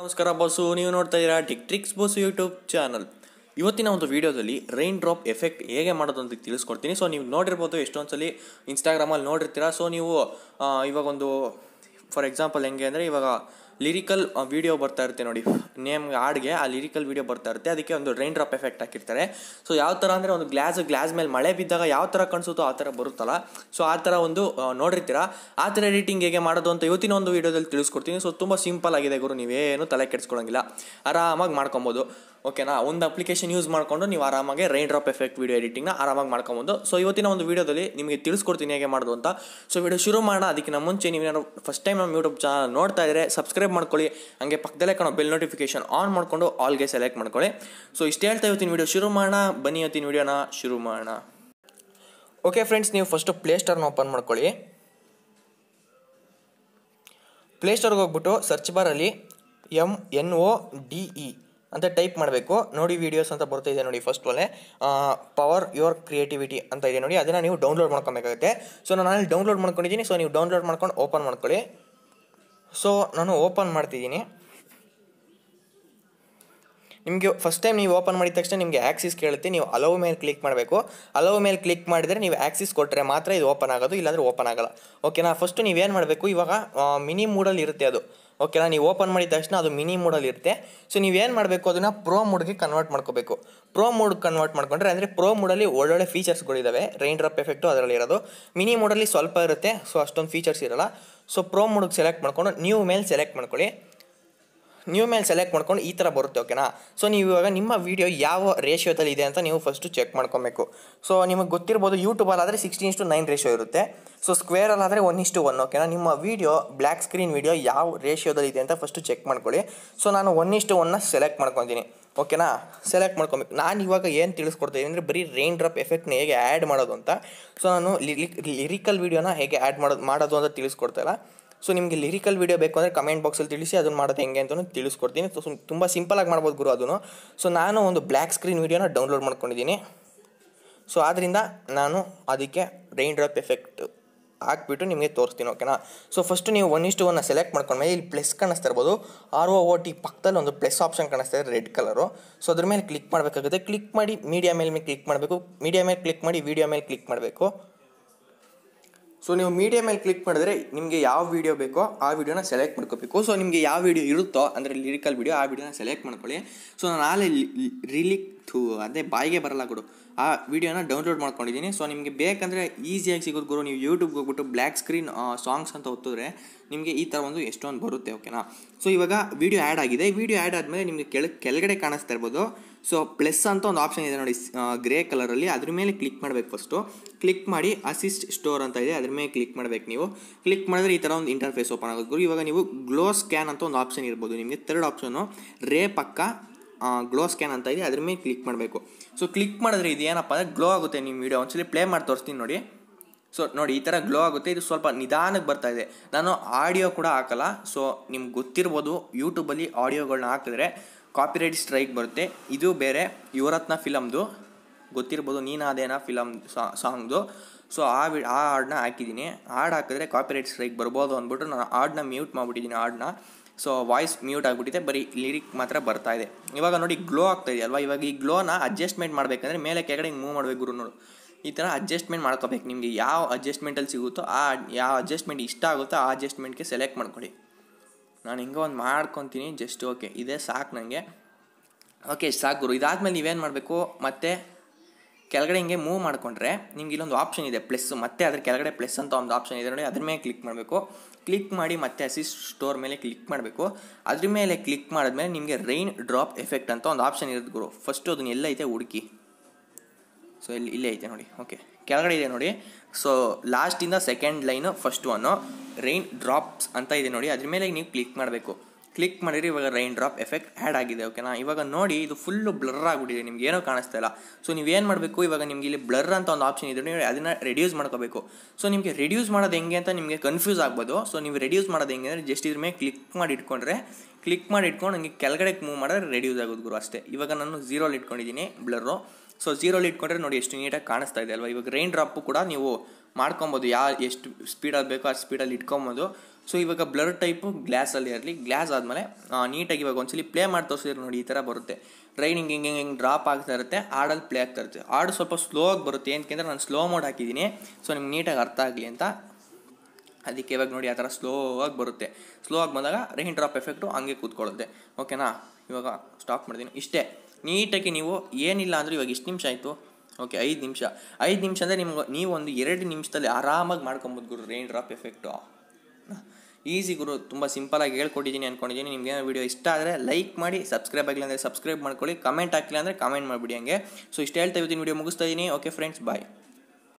ನಮಸ್ಕಾರ ಬಸ್ಸು ನೀವು ನೋಡ್ತಾ ಇದ್ದೀರಾ ಟಿಕ್ ಟ್ರಿಕ್ಸ್ ಬಸ್ಸು ಯೂಟ್ಯೂಬ್ ಚಾನಲ್ ಇವತ್ತಿನ ಒಂದು ವಿಡಿಯೋದಲ್ಲಿ ರೈನ್ ಡ್ರಾಪ್ ಎಫೆಕ್ಟ್ ಹೇಗೆ ಮಾಡೋದು ಅಂತ ತಿಳಿಸ್ಕೊಡ್ತೀನಿ ಸೊ ನೀವು ನೋಡಿರ್ಬೋದು ಎಷ್ಟೊಂದ್ಸಲಿ ಇನ್ಸ್ಟಾಗ್ರಾಮಲ್ಲಿ ನೋಡಿರ್ತೀರಾ ಸೊ ನೀವು ಒಂದು ಫಾರ್ ಎಕ್ಸಾಂಪಲ್ ಹೆಂಗೆ ಅಂದರೆ ಇವಾಗ ಲಿರಿಕಲ್ ವೀಡಿಯೋ ಬರ್ತಾ ಇರುತ್ತೆ ನೋಡಿ ನೇಮ್ ಹಾಡ್ಗೆ ಆ ಲಿರಿಕಲ್ ವೀಡಿಯೋ ಬರ್ತಾ ಇರುತ್ತೆ ಅದಕ್ಕೆ ಒಂದು ರೈನ್ ಡ್ರಾಪ್ ಎಫೆಕ್ಟ್ ಹಾಕಿರ್ತಾರೆ ಸೊ ಯಾವ ಥರ ಅಂದರೆ ಒಂದು ಗ್ಲಾಸ್ ಗ್ಲಾಸ್ ಮೇಲೆ ಮಳೆ ಬಿದ್ದಾಗ ಯಾವ ಥರ ಕಾಣಿಸುತ್ತೋ ಆ ಥರ ಬರುತ್ತಲ್ಲ ಸೊ ಆ ಥರ ಒಂದು ನೋಡಿರ್ತೀರ ಆ ಥರ ಎಡಿಟಿಂಗ್ ಹೇಗೆ ಮಾಡೋದು ಅಂತ ಇವತ್ತಿನ ಒಂದು ವೀಡಿಯೋದಲ್ಲಿ ತಿಳಿಸ್ಕೊಡ್ತೀನಿ ಸೊ ತುಂಬ ಸಿಂಪಲ್ ಆಗಿದೆ ಗುರು ನೀವೇನು ತಲೆ ಕೆಡಿಸ್ಕೊಳ್ಳೋಂಗಿಲ್ಲ ಆರಾಮಾಗಿ ಮಾಡ್ಕೊಬೋದು ಓಕೆನಾ ಒಂದು ಅಪ್ಲಿಕೇಶನ್ ಯೂಸ್ ಮಾಡಿಕೊಂಡು ನೀವು ಆರಾಮಾಗಿ ರೈನ್ ಡ್ರಾಪ್ ಎಫೆಕ್ಟ್ ವೀಡಿಯೋ ಎಡಿಟಿಂಗ್ನ ಆರಾಮಾಗಿ ಮಾಡ್ಕೊಬೋದು ಸೊ ಇವತ್ತಿನ ಒಂದು ವೀಡಿಯೋದಲ್ಲಿ ನಿಮಗೆ ತಿಳಿಸ್ಕೊಡ್ತೀನಿ ಹೇಗೆ ಮಾಡೋದು ಅಂತ ಸೊ ವೀಡಿಯೋ ಶುರು ಮಾಡೋಣ ಅದಕ್ಕಿಂತ ಮುಂಚೆ ನೀವೇನಾದ್ರು ಫಸ್ಟ್ ಟೈಮ್ ನಮ್ಮ ಯೂಟ್ಯೂಬ್ ಚಾನಲ್ ನೋಡ್ತಾ ಇದ್ರೆ ಸಬ್ಸ್ಕ್ರೈಬ್ ಮಾಡ್ಕೊಳ್ಳಿ ಹಾಗೆ ಪಕ್ಕದಲ್ಲೇ ಕಾಣೋ ಬೆಲ್ ನೋಟಿಫಿಕೇಶನ್ ಆನ್ ಮಾಡಿಕೊಂಡು ಆಲ್ಗೆ ಸೆಲೆಕ್ಟ್ ಮಾಡ್ಕೊಳ್ಳಿ ಸೊ ಇಷ್ಟು ಹೇಳ್ತಾ ಇವತ್ತಿನ ವೀಡಿಯೋ ಶುರು ಮಾಡೋಣ ಬನ್ನಿ ಇವತ್ತಿನ ವೀಡಿಯೋನ ಶುರು ಮಾಡೋಣ ಓಕೆ ಫ್ರೆಂಡ್ಸ್ ನೀವು ಫಸ್ಟು ಪ್ಲೇ ಸ್ಟೋರ್ನ ಓಪನ್ ಮಾಡ್ಕೊಳ್ಳಿ ಪ್ಲೇಸ್ಟೋರ್ಗೆ ಹೋಗ್ಬಿಟ್ಟು ಸರ್ಚ್ ಬಾರಲ್ಲಿ M N O D E ಅಂತ ಟೈಪ್ ಮಾಡಬೇಕು ನೋಡಿ ವೀಡಿಯೋಸ್ ಅಂತ ಬರ್ತಾ ಇದೆ ನೋಡಿ ಫಸ್ಟ್ ಒಲೆ ಪವರ್ ಯುವರ್ ಕ್ರಿಯೇಟಿವಿಟಿ ಅಂತ ಇದೆ ನೋಡಿ ಅದನ್ನು ನೀವು ಡೌನ್ಲೋಡ್ ಮಾಡ್ಕೊಬೇಕಾಗುತ್ತೆ ಸೊ ನಾನು ಅಲ್ಲಿ ಡೌನ್ಲೋಡ್ ಮಾಡ್ಕೊಂಡಿದ್ದೀನಿ ಸೊ ನೀವು ಡೌನ್ಲೋಡ್ ಮಾಡ್ಕೊಂಡು ಓಪನ್ ಮಾಡ್ಕೊಳ್ಳಿ ಸೊ ನಾನು ಓಪನ್ ಮಾಡ್ತಿದ್ದೀನಿ ನಿಮಗೆ ಫಸ್ಟ್ ಟೈಮ್ ನೀವು ಓಪನ್ ಮಾಡಿದ ತಕ್ಷಣ ನಿಮಗೆ ಆಕ್ಸಿಸ್ ಕೇಳುತ್ತೆ ನೀವು ಅಲೋ ಮೇಲೆ ಕ್ಲಿಕ್ ಮಾಡಬೇಕು ಅಲೋ ಮೇಲೆ ಕ್ಲಿಕ್ ಮಾಡಿದರೆ ನೀವು ಆ್ಯಕ್ಸಿಸ್ ಕೊಟ್ಟರೆ ಮಾತ್ರ ಇದು ಓಪನ್ ಆಗೋದು ಇಲ್ಲಾಂದರೆ ಓಪನ್ ಆಗಲ್ಲ ಓಕೆನಾ ಫಸ್ಟು ನೀವೇನು ಮಾಡಬೇಕು ಇವಾಗ ಮಿನಿ ಮೂಡಲ್ಲಿ ಇರುತ್ತೆ ಅದು ಓಕೆನಾ ನೀವು ಓಪನ್ ಮಾಡಿದ ತಕ್ಷಣ ಅದು ಮಿನಿ ಮೂಡಲ್ಲಿ ಇರುತ್ತೆ ಸೊ ನೀವೇನು ಮಾಡಬೇಕು ಅದನ್ನು ಪ್ರೋ ಮೂಡ್ಗೆ ಕನ್ವರ್ಟ್ ಮಾಡ್ಕೋಬೇಕು ಪ್ರೋ ಮೂಡ್ ಕನ್ವರ್ಟ್ ಮಾಡ್ಕೊಂಡ್ರೆ ಅಂದರೆ ಪ್ರೋ ಮೂಡಲ್ಲಿ ಒಳ್ಳೊಳ್ಳೆ ಫೀಚರ್ಸ್ಗಳಿದ್ದಾವೆ ರೈನ್ ಡ್ರಾಪ್ ಎಫೆಕ್ಟು ಅದರಲ್ಲಿ ಇರೋದು ಮಿನಿ ಮೂಡಲ್ಲಿ ಸ್ವಲ್ಪ ಇರುತ್ತೆ ಸೊ ಅಷ್ಟೊಂದು ಫೀಚರ್ಸ್ ಇರೋಲ್ಲ ಸೊ ಪ್ರೋ ಮೂಡ್ಗೆ ಸೆಲೆಕ್ಟ್ ಮಾಡ್ಕೊಂಡು ನ್ಯೂ ಮೇಲೆ ಸೆಲೆಕ್ಟ್ ಮಾಡ್ಕೊಳ್ಳಿ ನ್ಯೂ ಮೇಲೆ ಸೆಲೆಕ್ಟ್ ಮಾಡ್ಕೊಂಡು ಈ ಥರ ಬರುತ್ತೆ ಓಕೆನಾ ಸೊ ನೀವು ಇವಾಗ ನಿಮ್ಮ ವೀಡಿಯೋ ಯಾವ ರೇಷಿಯೋದಲ್ಲಿ ಇದೆ ಅಂತ ನೀವು ಫಸ್ಟು ಚೆಕ್ ಮಾಡ್ಕೊಬೇಕು ಸೊ ನಿಮಗೆ ಗೊತ್ತಿರ್ಬೋದು ಯೂಟ್ಯೂಬಲ್ಲಾದರೆ ಸಿಕ್ಸ್ಟೀನ್ ಇಷ್ಟು ನೈನ್ ರೇಷಿಯೋ ಇರುತ್ತೆ ಸೊ ಸ್ಕ್ವೇರಲ್ಲಾದರೆ ಒನ್ ಇಷ್ಟು ಒನ್ ಓಕೆನಾ ನಿಮ್ಮ ವೀಡಿಯೋ ಬ್ಲ್ಯಾಕ್ ಸ್ಕ್ರೀನ್ ವೀಡಿಯೋ ಯಾವ ರೇಷಿಯೋದಲ್ಲಿ ಇದೆ ಅಂತ ಫಸ್ಟು ಚೆಕ್ ಮಾಡ್ಕೊಳ್ಳಿ ಸೊ ನಾನು ಒನ್ ಇಷ್ಟು ಒನ್ನ ಸೆಲೆಕ್ಟ್ ಮಾಡ್ಕೊತೀನಿ ಓಕೆನಾ ಸೆಲೆಕ್ಟ್ ಮಾಡ್ಕೊಬೇಕು ನಾನು ಇವಾಗ ಏನು ತಿಳಿಸ್ಕೊಡ್ತೀನಿ ಅಂದರೆ ಬರೀ ರೈನ್ ಡ್ರಾಪ್ ಎಫೆಕ್ಟ್ನ ಹೇಗೆ ಆ್ಯಡ್ ಮಾಡೋದು ಅಂತ ಸೊ ನಾನು ಲಿರಿಕಲ್ ವೀಡಿಯೋನ ಹೇಗೆ ಆ್ಯಡ್ ಮಾಡೋದು ಮಾಡೋದು ಅಂತ ತಿಳಿಸ್ಕೊಡ್ತಾಯಿಲ್ಲ ಸೊ ನಿಮಗೆ ಲಿರಿಕಲ್ ವೀಡಿಯೋ ಬೇಕು ಅಂದರೆ ಕಮೆಂಟ್ ಬಾಕ್ಸಲ್ಲಿ ತಿಳಿಸಿ ಅದನ್ನು ಮಾಡೋದು ಹೆಂಗೆ ಅಂತ ತಿಳಿಸ್ಕೊಡ್ತೀನಿ ಸೊ ತುಂಬ ಸಿಂಪಲಾಗಿ ಮಾಡ್ಬೋದು ಗುರು ಅದನ್ನು ಸೊ ನಾನು ಒಂದು ಬ್ಲ್ಯಾಕ್ ಸ್ಕ್ರೀನ್ ವೀಡಿಯೋನ ಡೌನ್ಲೋಡ್ ಮಾಡ್ಕೊಂಡಿದ್ದೀನಿ ಸೊ ಆದ್ದರಿಂದ ನಾನು ಅದಕ್ಕೆ ರೈನ್ ಡ್ರಾಪ್ ಎಫೆಕ್ಟ್ ಹಾಕ್ಬಿಟ್ಟು ನಿಮಗೆ ತೋರಿಸ್ತೀನಿ ಓಕೆನಾ ಸೊ ಫಸ್ಟು ನೀವು ಒನ್ ಇಷ್ಟು ಒನ್ನ ಸೆಲೆಕ್ಟ್ ಮಾಡ್ಕೊಂಡ್ಮೇಲೆ ಇಲ್ಲಿ ಪ್ಲಸ್ ಕಾಣಿಸ್ತಾ ಇರ್ಬೋದು ಆರ್ ಒ ಟಿ ಪಕ್ಕದಲ್ಲಿ ಒಂದು ಪ್ಲಸ್ ಆಪ್ಷನ್ ಕಾಣಿಸ್ತಾ ಇದೆ ರೆಡ್ ಕಲರು ಸೊ ಅದ್ರ ಮೇಲೆ ಕ್ಲಿಕ್ ಮಾಡಬೇಕಾಗುತ್ತೆ ಕ್ಲಿಕ್ ಮಾಡಿ ಮೀಡಿಯಾ ಮೇಲೆ ಕ್ಲಿಕ್ ಮಾಡಬೇಕು ಮೀಡಿಯಾ ಮೇಲೆ ಕ್ಲಿಕ್ ಮಾಡಿ ವೀಡಿಯೋ ಮೇಲೆ ಕ್ಲಿಕ್ ಮಾಡಬೇಕು ಸೊ ನೀವು ಮೀಡಿಯಾ ಮೇಲೆ ಕ್ಲಿಕ್ ಮಾಡಿದ್ರೆ ನಿಮಗೆ ಯಾವ ವೀಡಿಯೋ ಬೇಕೋ ಆ ವಿಡಿಯೋನ ಸೆಲೆಕ್ಟ್ ಮಾಡ್ಕೋಬೇಕು ಸೊ ನಿಮಗೆ ಯಾವ ವೀಡಿಯೋ ಇರುತ್ತೋ ಅಂದರೆ ಲಿರಿಕಲ್ ವೀಡಿಯೋ ಆ ವಿಡಿಯೋನ ಸೆಲೆಕ್ಟ್ ಮಾಡ್ಕೊಳ್ಳಿ ಸೊ ನಾನು ಆಲೇ ರಿಲಿಕ್ ಥೂ ಅದೇ ಬಾಯಿಗೆ ಬರಲ್ಲ ಕೊಡು ಆ ವಿಡಿಯೋನ ಡೌನ್ಲೋಡ್ ಮಾಡ್ಕೊಂಡಿದ್ದೀನಿ ಸೊ ನಿಮಗೆ ಬೇಕಂದರೆ ಈಸಿಯಾಗಿ ಸಿಗೋದು ಗುರು ನೀವು ಯೂಟ್ಯೂಬ್ಗೆ ಹೋಗ್ಬಿಟ್ಟು ಬ್ಲ್ಯಾಕ್ ಸ್ಕ್ರೀನ್ ಸಾಂಗ್ಸ್ ಅಂತ ಒತ್ತಿದ್ರೆ ನಿಮಗೆ ಈ ಥರ ಒಂದು ಎಷ್ಟೊಂದು ಬರುತ್ತೆ ಓಕೆನಾ ಸೊ ಇವಾಗ ವೀಡಿಯೋ ಆ್ಯಡ್ ಆಗಿದೆ ವೀಡಿಯೋ ಆ್ಯಡ್ ಆದಮೇಲೆ ನಿಮಗೆ ಕೆಳ ಕೆಳಗಡೆ ಕಾಣಿಸ್ತಾ ಇರ್ಬೋದು ಸೊ ಪ್ಲಸ್ ಅಂತ ಒಂದು ಆಪ್ಷನ್ ಇದೆ ನೋಡಿ ಗ್ರೇ ಕಲರಲ್ಲಿ ಅದ್ರ ಮೇಲೆ ಕ್ಲಿಕ್ ಮಾಡಬೇಕು ಫಸ್ಟು ಕ್ಲಿಕ್ ಮಾಡಿ ಅಸಿಸ್ಟ್ ಸ್ಟೋರ್ ಅಂತ ಇದೆ ಅದ್ರ ಮೇಲೆ ಕ್ಲಿಕ್ ಮಾಡಬೇಕು ನೀವು ಕ್ಲಿಕ್ ಮಾಡಿದ್ರೆ ಈ ಥರ ಒಂದು ಇಂಟರ್ಫೇಸ್ ಓಪನ್ ಆಗುತ್ತೆ ಗುರು ಇವಾಗ ನೀವು ಗ್ಲೋ ಸ್ಕ್ಯಾನ್ ಅಂತ ಒಂದು ಆಪ್ಷನ್ ಇರ್ಬೋದು ನಿಮಗೆ ಥರ್ಡ್ ಆಪ್ಷನು ರೇ ಪಕ್ಕ ಗ್ಲೋ ಸ್ಕ್ಯಾನ್ ಅಂತ ಇದೆ ಅದ್ರ ಮೇಲೆ ಕ್ಲಿಕ್ ಮಾಡಬೇಕು ಸೊ ಕ್ಲಿಕ್ ಮಾಡಿದ್ರೆ ಇದು ಏನಪ್ಪ ಅಂದರೆ ಗ್ಲೋ ಆಗುತ್ತೆ ನಿಮ್ಮ ವೀಡಿಯೋ ಒಂದ್ಸಲಿ ಪ್ಲೇ ಮಾಡಿ ತೋರಿಸ್ತೀನಿ ನೋಡಿ ಸೊ ನೋಡಿ ಈ ಥರ ಗ್ಲೋ ಆಗುತ್ತೆ ಇದು ಸ್ವಲ್ಪ ನಿಧಾನಕ್ಕೆ ಬರ್ತಾ ಇದೆ ನಾನು ಆಡಿಯೋ ಕೂಡ ಹಾಕಲ್ಲ ಸೊ ನಿಮ್ಗೆ ಗೊತ್ತಿರ್ಬೋದು ಯೂಟ್ಯೂಬಲ್ಲಿ ಆಡಿಯೋಗಳನ್ನ ಹಾಕಿದ್ರೆ ಕಾಪಿರೈಟ್ ಸ್ಟ್ರೈಕ್ ಬರುತ್ತೆ ಇದು ಬೇರೆ ಯುವರತ್ನ ಫಿಲಮ್ದು ಗೊತ್ತಿರ್ಬೋದು ನೀನಾದೇನಾ ಫಿಲಮ್ ಸಾಂಗ್ದು ಸೊ ಆ ವಿ ಆ ಹಾಡನ್ನ ಹಾಕಿದ್ದೀನಿ ಹಾಡ್ ಹಾಕಿದ್ರೆ ಕಾಪಿರೈಟ್ ಸ್ಟ್ರೈಕ್ ಬರ್ಬೋದು ಅಂದ್ಬಿಟ್ಟು ನಾನು ಹಾಡನ್ನ ಮ್ಯೂಟ್ ಮಾಡಿಬಿಟ್ಟಿದ್ದೀನಿ ಹಾಡನ್ನ ಸೊ ವಾಯ್ಸ್ ಮ್ಯೂಟ್ ಆಗಿಬಿಟ್ಟಿದೆ ಬರೀ ಲಿರಿಕ್ ಮಾತ್ರ ಬರ್ತಾ ಇದೆ ಇವಾಗ ನೋಡಿ ಗ್ಲೋ ಆಗ್ತಾ ಇದೆ ಅಲ್ವಾ ಇವಾಗ ಈ ಗ್ಲೋನ ಅಡ್ಜಸ್ಟ್ಮೆಂಟ್ ಮಾಡಬೇಕಂದ್ರೆ ಮೇಲೆ ಕೆಳಗಡೆ ಮೂವ್ ಮಾಡಬೇಕು ಗುರು ನೋಡು ಈ ಥರ ಅಡ್ಜಸ್ಟ್ಮೆಂಟ್ ಮಾಡ್ಕೋಬೇಕು ನಿಮಗೆ ಯಾವ ಅಡ್ಜಸ್ಟ್ಮೆಂಟಲ್ಲಿ ಸಿಗುತ್ತೋ ಆ ಯಾವ ಅಡ್ಜಸ್ಟ್ಮೆಂಟ್ ಇಷ್ಟ ಆಗುತ್ತೋ ಆ ಅಡ್ಜಸ್ಟ್ಮೆಂಟ್ಗೆ ಸೆಲೆಕ್ಟ್ ಮಾಡ್ಕೊಳ್ಳಿ ನಾನು ಹಿಂಗೆ ಒಂದು ಮಾಡ್ಕೊತೀನಿ ಜಸ್ಟ್ ಓಕೆ ಇದೇ ಸಾಕು ನನಗೆ ಓಕೆ ಸಾಕು ಗುರು ಇದಾದಮೇಲೆ ನೀವೇನು ಮಾಡಬೇಕು ಮತ್ತು ಕೆಳಗಡೆ ಹಿಂಗೆ ಮೂವ್ ಮಾಡಿಕೊಂಡ್ರೆ ನಿಮ್ಗೆ ಇಲ್ಲೊಂದು ಆಪ್ಷನ್ ಇದೆ ಪ್ಲಸ್ ಮತ್ತೆ ಅದ್ರ ಕೆಳಗಡೆ ಪ್ಲಸ್ ಅಂತ ಒಂದು ಆಪ್ಷನ್ ಇದೆ ನೋಡಿ ಅದ್ರ ಮೇಲೆ ಕ್ಲಿಕ್ ಮಾಡಬೇಕು ಕ್ಲಿಕ್ ಮಾಡಿ ಮತ್ತೆ ಅಸಿಸ್ಟ್ ಸ್ಟೋರ್ ಮೇಲೆ ಕ್ಲಿಕ್ ಮಾಡಬೇಕು ಅದ್ರ ಮೇಲೆ ಕ್ಲಿಕ್ ಮಾಡಿದ್ಮೇಲೆ ನಿಮಗೆ ರೈನ್ ಡ್ರಾಪ್ ಎಫೆಕ್ಟ್ ಅಂತ ಒಂದು ಆಪ್ಷನ್ ಇರುತ್ತೆ ಗುರು ಫಸ್ಟು ಅದನ್ನ ಎಲ್ಲ ಐತೆ ಹುಡುಕಿ ಸೊ ಇಲ್ಲಿ ಇಲ್ಲೇ ಐತೆ ನೋಡಿ ಓಕೆ ಕೆಳಗಡೆ ಇದೆ ನೋಡಿ ಸೊ ಲಾಸ್ಟಿಂದ second line first one rain drops ಅಂತ ಇದೆ ನೋಡಿ ಅದ್ರ ಮೇಲೆ ನೀವು ಕ್ಲಿಕ್ ಮಾಡಬೇಕು ಕ್ಲಿಕ್ ಮಾಡಿರಿ ಇವಾಗ ರೈನ್ ಡ್ರಾಪ್ ಎಫೆಕ್ಟ್ ಆ್ಯಡ್ ಆಗಿದೆ ಓಕೆನಾ ಇವಾಗ ನೋಡಿ ಇದು ಫುಲ್ಲು ಬ್ಲರ್ ಆಗಿಬಿಟ್ಟಿದೆ ನಿಮ್ಗೆ ಏನೋ ಕಾಣಿಸ್ತಾ ಇಲ್ಲ ಸೊ ನೀವೇನು ಮಾಡಬೇಕು ಇವಾಗ ನಿಮಗೆ ಇಲ್ಲಿ ಬ್ಲರ್ ಅಂತ ಒಂದು ಆಪ್ಷನ್ ಇದೆ ನೀವು ಅದನ್ನು ರೆಡ್ಯೂಸ್ ಮಾಡ್ಕೋಬೇಕು ಸೊ ನಿಮಗೆ ರೆಡ್ಯೂಸ್ ಮಾಡೋದು ಹೆಂಗೆ ಅಂತ ನಿಮಗೆ ಕನ್ಫ್ಯೂಸ್ ಆಗ್ಬೋದು ಸೊ ನೀವು ರೆಡ್ಯೂಸ್ ಮಾಡೋದು ಹೆಂಗೆ ಅಂದರೆ ಜಸ್ಟ್ ಇದ್ರ ಮೇಲೆ ಕ್ಲಿಕ್ ಮಾಡಿ ಇಟ್ಕೊಂಡ್ರೆ ಕ್ಲಿಕ್ ಮಾಡಿ ಇಟ್ಕೊಂಡು ನನಗೆ ಕೆಳಗಡೆ ಮೂವ್ ಮಾಡಿದ್ರೆ ರೆಡ್ಯೂಸ್ ಆಗೋದು ಗುರು ಅಷ್ಟೇ ಇವಾಗ ನಾನು ಝೀರೋಲ್ಲಿ ಇಟ್ಕೊಂಡಿದ್ದೀನಿ ಬ್ಲರು ಸೊ ಜೀರೋಲಿ ಇಟ್ಕೊಂಡ್ರೆ ನೋಡಿ ಎಷ್ಟು ನೀಟಾಗಿ ಕಾಣಿಸ್ತಾ ಇದೆ ಅಲ್ವಾ ಇವಾಗ ರೈನ್ ಡ್ರಾಪು ಕೂಡ ನೀವು ಮಾಡ್ಕೊಬೋದು ಯಾ ಎಷ್ಟು ಸ್ಪೀಡಲ್ಲಿ ಬೇಕೋ ಆ ಸ್ಪೀಡಲ್ಲಿ ಇಟ್ಕೊಬೋದು ಸೊ ಇವಾಗ ಬ್ಲರ್ ಟೈಪು ಗ್ಲಾಸಲ್ಲಿ ಇರಲಿ ಗ್ಲಾಸ್ ಆದಮೇಲೆ ನೀಟಾಗಿ ಇವಾಗ ಒಂದ್ಸಲಿ ಪ್ಲೇ ಮಾಡಿ ತೋರಿಸಿದ್ರೆ ನೋಡಿ ಈ ಥರ ಬರುತ್ತೆ ರೈನ್ ಹಿಂಗೆ ಹಿಂಗೆ ಹಿಂಗೆ ಡ್ರಾಪ್ ಆಗ್ತಾ ಇರುತ್ತೆ ಹಾಡಲ್ಲಿ ಪ್ಲೇ ಆಗ್ತಾ ಇರುತ್ತೆ ಹಾಡು ಸ್ವಲ್ಪ ಸ್ಲೋ ಆಗಿ ಬರುತ್ತೆ ಏನಕ್ಕೆ ನಾನು ಸ್ಲೋ ಮೋಡ್ ಹಾಕಿದ್ದೀನಿ ಸೊ ನಿಮ್ಗೆ ನೀಟಾಗಿ ಅರ್ಥ ಆಗಲಿ ಅಂತ ಅದಕ್ಕೆ ಇವಾಗ ನೋಡಿ ಆ ಥರ ಸ್ಲೋ ಆಗಿ ಬರುತ್ತೆ ಸ್ಲೋ ಆಗಿ ಬಂದಾಗ ರೈನ್ ಡ್ರಾಪ್ ಎಫೆಕ್ಟು ಹಂಗೆ ಕೂತ್ಕೊಳ್ಳುತ್ತೆ ಓಕೆನಾ ಇವಾಗ ಸ್ಟಾಪ್ ಮಾಡ್ತೀನಿ ಇಷ್ಟೇ ನೀಟಾಗಿ ನೀವು ಏನಿಲ್ಲ ಅಂದರೆ ಇವಾಗ ಇಷ್ಟು ನಿಮಿಷ ಆಯಿತು ಓಕೆ ಐದು ನಿಮಿಷ ಐದು ನಿಮಿಷ ಅಂದರೆ ನಿಮ್ಗೆ ನೀವು ಒಂದು ಎರಡು ನಿಮಿಷದಲ್ಲಿ ಆರಾಮಾಗಿ ಮಾಡ್ಕೊಬೋದು ಗುರು ರೈನ್ ಡ್ರಾಪ್ ಎಫೆಕ್ಟು ಈಸಿ ಗುರು ತುಂಬ ಸಿಂಪಲಾಗಿ ಹೇಳ್ಕೊಟ್ಟಿದ್ದೀನಿ ಅಂದ್ಕೊಂಡಿದ್ದೀನಿ ನಿಮಗೆ ವೀಡಿಯೋ ಇಷ್ಟ ಆದರೆ ಲೈಕ್ ಮಾಡಿ ಸಬ್ಸ್ಕ್ರೈಬ್ ಆಗಿಲ್ಲ ಅಂದರೆ ಸಬ್ಸ್ಕ್ರೈಬ್ ಮಾಡ್ಕೊಳ್ಳಿ ಕಮೆಂಟ್ ಹಾಕಿಲ್ಲ ಅಂದರೆ ಕಮೆಂಟ್ ಮಾಡಿಬಿಡಿ ಹಂಗೆ ಸೊ ಇಷ್ಟು ಹೇಳ್ತಾ ಇದ್ದೀನಿ ವೀಡಿಯೋ ಮುಗಿಸ್ತಾ ಇದ್ದೀನಿ ಓಕೆ ಫ್ರೆಂಡ್ಸ್ ಬಾಯ್